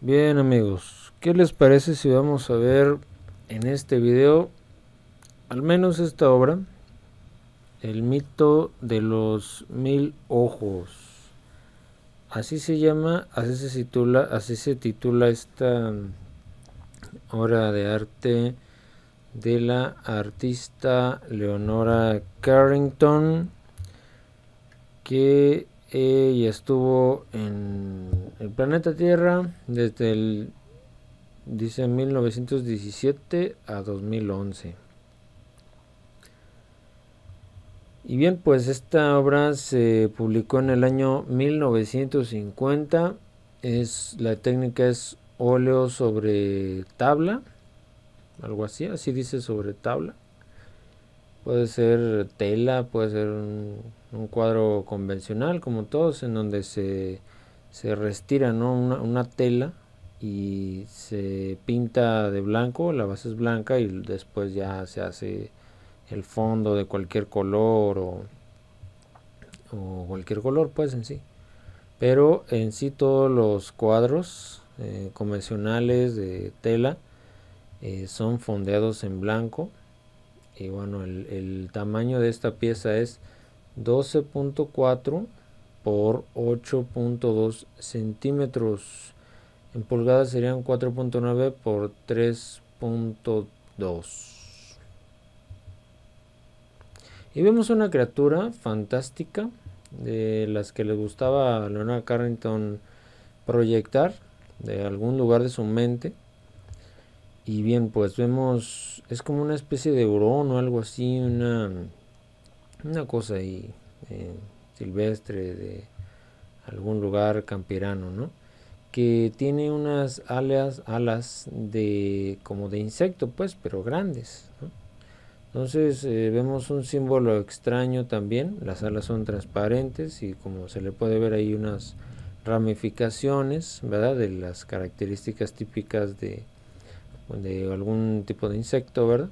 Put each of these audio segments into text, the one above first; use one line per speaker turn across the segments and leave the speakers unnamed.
Bien amigos, ¿qué les parece si vamos a ver en este video al menos esta obra? El mito de los mil ojos. Así se llama, así se titula, así se titula esta obra de arte de la artista Leonora Carrington que e y estuvo en el planeta Tierra desde el dice 1917 a 2011. Y bien, pues esta obra se publicó en el año 1950. Es, la técnica es óleo sobre tabla, algo así, así dice sobre tabla. Puede ser tela, puede ser un, cuadro convencional, como todos, en donde se, se restira ¿no? una, una tela y se pinta de blanco, la base es blanca y después ya se hace el fondo de cualquier color o, cualquier color pues en sí. Pero en sí todos los cuadros eh, convencionales de tela eh, son fondeados en blanco y bueno el, tamaño de esta pieza es 12.4 por 8.2 centímetros en pulgadas serían 4.9 por 3.2 y vemos una criatura fantástica de las que le gustaba a Leonard Carrington proyectar de algún lugar de su mente y bien, pues vemos, es como una especie de hurón o algo así, una, una cosa ahí eh, silvestre de algún lugar campirano, ¿no? Que tiene unas alas, alas de como de insecto, pues, pero grandes. ¿no? Entonces eh, vemos un símbolo extraño también, las alas son transparentes y como se le puede ver ahí unas ramificaciones, ¿verdad? De las características típicas de de algún tipo de insecto, ¿verdad?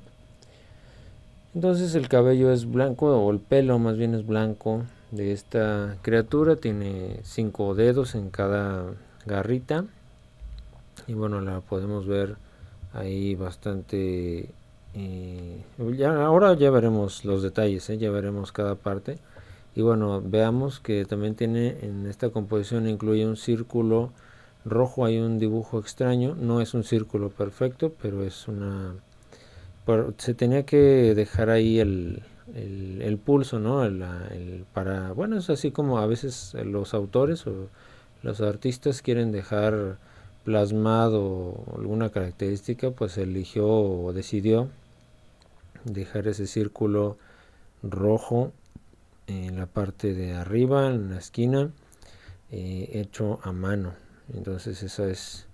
Entonces el cabello es blanco, o el pelo más bien es blanco de esta criatura. Tiene cinco dedos en cada garrita. Y bueno, la podemos ver ahí bastante... Eh, ya, ahora ya veremos los detalles, ¿eh? ya veremos cada parte. Y bueno, veamos que también tiene en esta composición incluye un círculo rojo hay un dibujo extraño, no es un círculo perfecto, pero es una... se tenía que dejar ahí el, pulso, ¿no? El, para... Bueno, es así como a veces los autores o los artistas quieren dejar plasmado alguna característica, pues eligió o decidió dejar ese círculo rojo en la parte de arriba, en la esquina, eh, hecho a mano. Entonces eso es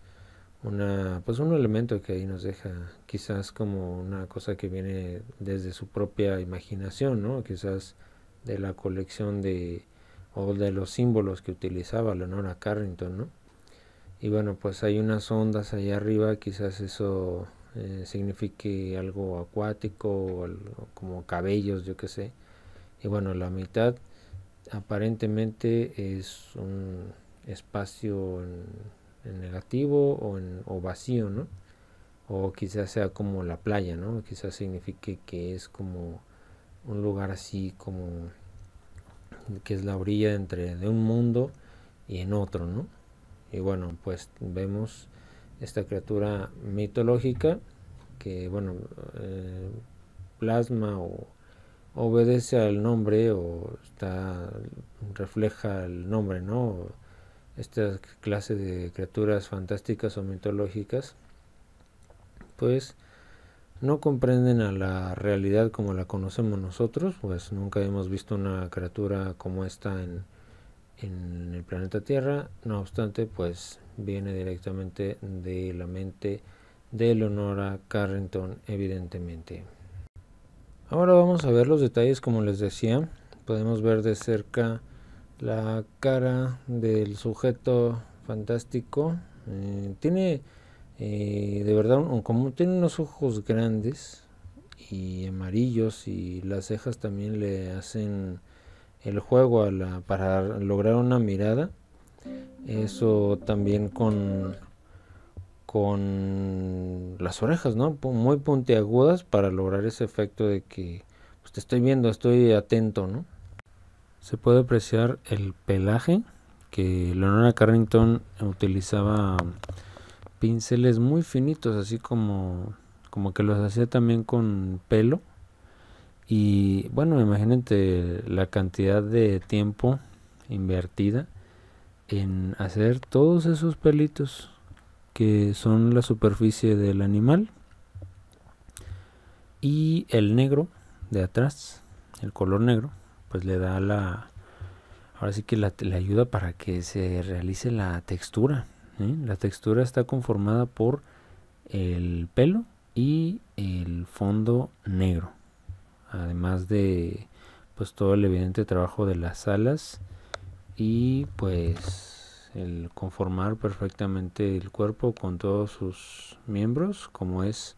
una, pues un elemento que ahí nos deja quizás como una cosa que viene desde su propia imaginación, ¿no? Quizás de la colección de o de los símbolos que utilizaba Leonora Carrington, ¿no? Y bueno, pues hay unas ondas allá arriba, quizás eso eh, signifique algo acuático como cabellos, yo qué sé. Y bueno, la mitad aparentemente es un, espacio en, negativo o, en, o vacío, O quizás sea como la playa, ¿no? Quizás signifique que es como un lugar así como que es la orilla entre de un mundo y en otro, Y bueno, pues vemos esta criatura mitológica que, bueno, eh, plasma o obedece al nombre o está refleja el nombre, ¿no? esta clase de criaturas fantásticas o mitológicas, pues no comprenden a la realidad como la conocemos nosotros, pues nunca hemos visto una criatura como esta en, el planeta Tierra, no obstante, pues viene directamente de la mente de Leonora Carrington, evidentemente. Ahora vamos a ver los detalles, como les decía, podemos ver de cerca la cara del sujeto fantástico eh, tiene eh, de verdad como tiene unos ojos grandes y amarillos y las cejas también le hacen el juego a la, para lograr una mirada eso también con con las orejas no muy puntiagudas para lograr ese efecto de que pues, te estoy viendo estoy atento no se puede apreciar el pelaje, que Leonora Carrington utilizaba pinceles muy finitos, así como, como que los hacía también con pelo. Y bueno, imagínate la cantidad de tiempo invertida en hacer todos esos pelitos que son la superficie del animal y el negro de atrás, el color negro pues le da la, ahora sí que la, ayuda para que se realice la textura. La textura está conformada por el pelo y el fondo negro, además de pues todo el evidente trabajo de las alas y pues el conformar perfectamente el cuerpo con todos sus miembros como es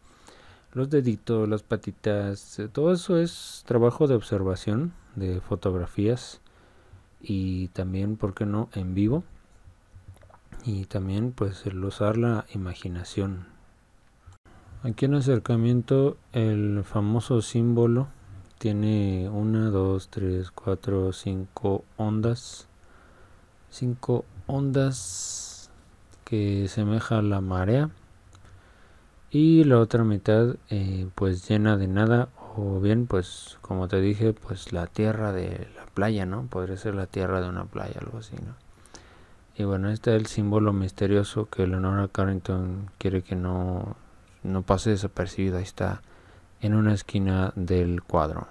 los deditos, las patitas, eh, todo eso es trabajo de observación de fotografías y también, porque no?, en vivo. Y también pues el usar la imaginación. Aquí en acercamiento el famoso símbolo tiene una dos tres cuatro cinco ondas. cinco ondas que semeja a la marea. Y la otra mitad eh, pues llena de nada o bien pues como te dije pues la tierra de la playa no podría ser la tierra de una playa algo así no y bueno este es el símbolo misterioso que Leonora Carrington quiere que no no pase desapercibido ahí está en una esquina del cuadro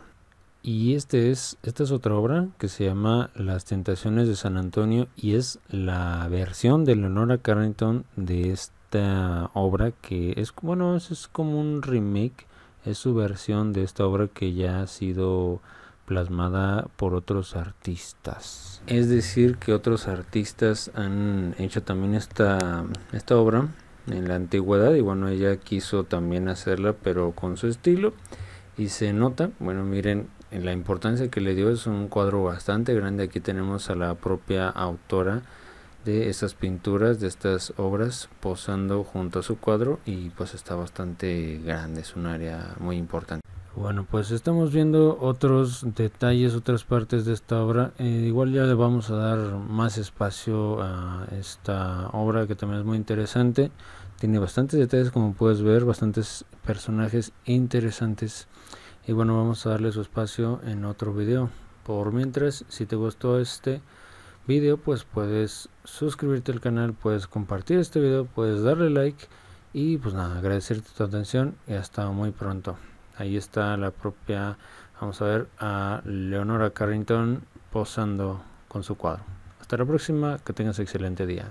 y este es esta es otra obra que se llama Las tentaciones de San Antonio y es la versión de Leonora Carrington de esta obra que es bueno es como un remake es su versión de esta obra que ya ha sido plasmada por otros artistas. Es decir, que otros artistas han hecho también esta, esta obra en la antigüedad y bueno, ella quiso también hacerla pero con su estilo y se nota, bueno, miren la importancia que le dio, es un cuadro bastante grande, aquí tenemos a la propia autora de estas pinturas, de estas obras, posando junto a su cuadro y pues está bastante grande, es un área muy importante. Bueno, pues estamos viendo otros detalles, otras partes de esta obra. Eh, igual ya le vamos a dar más espacio a esta obra que también es muy interesante. Tiene bastantes detalles como puedes ver, bastantes personajes interesantes. Y bueno, vamos a darle su espacio en otro video. Por mientras, si te gustó este vídeo pues puedes suscribirte al canal, puedes compartir este vídeo puedes darle like y pues nada, agradecerte tu atención y hasta muy pronto. Ahí está la propia, vamos a ver a Leonora Carrington posando con su cuadro. Hasta la próxima, que tengas excelente día.